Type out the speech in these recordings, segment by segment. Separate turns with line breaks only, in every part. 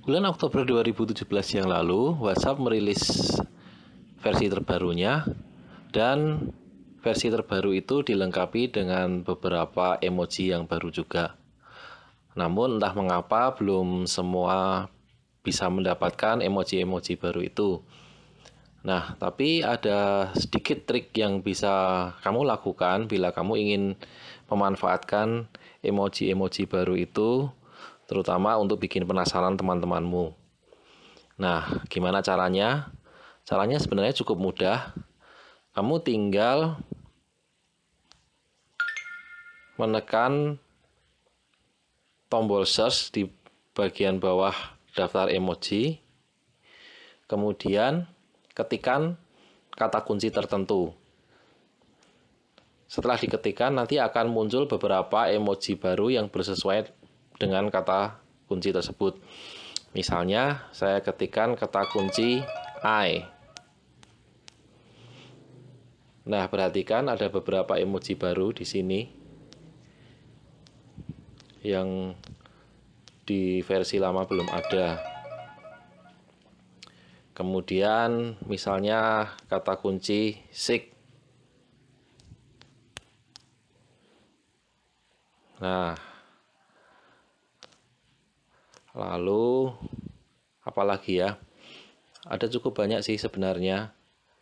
Bulan Oktober 2017 yang lalu, WhatsApp merilis versi terbarunya dan versi terbaru itu dilengkapi dengan beberapa emoji yang baru juga. Namun entah mengapa belum semua bisa mendapatkan emoji-emoji baru itu. Nah, tapi ada sedikit trik yang bisa kamu lakukan bila kamu ingin memanfaatkan emoji-emoji baru itu terutama untuk bikin penasaran teman-temanmu. Nah, gimana caranya? Caranya sebenarnya cukup mudah. Kamu tinggal menekan tombol search di bagian bawah daftar emoji. Kemudian ketikan kata kunci tertentu. Setelah diketikkan nanti akan muncul beberapa emoji baru yang bersesuaian dengan kata kunci tersebut. Misalnya, saya ketikkan kata kunci I. Nah, perhatikan ada beberapa emoji baru di sini yang di versi lama belum ada. Kemudian misalnya kata kunci sick. Nah, Lalu apalagi ya? Ada cukup banyak sih sebenarnya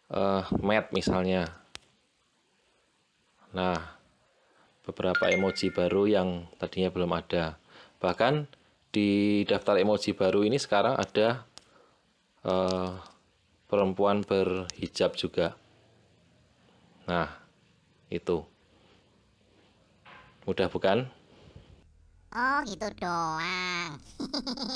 uh, mat misalnya. Nah, beberapa emoji baru yang tadinya belum ada. Bahkan di daftar emoji baru ini sekarang ada uh, perempuan berhijab juga. Nah, itu. Mudah bukan? Oh gitu doang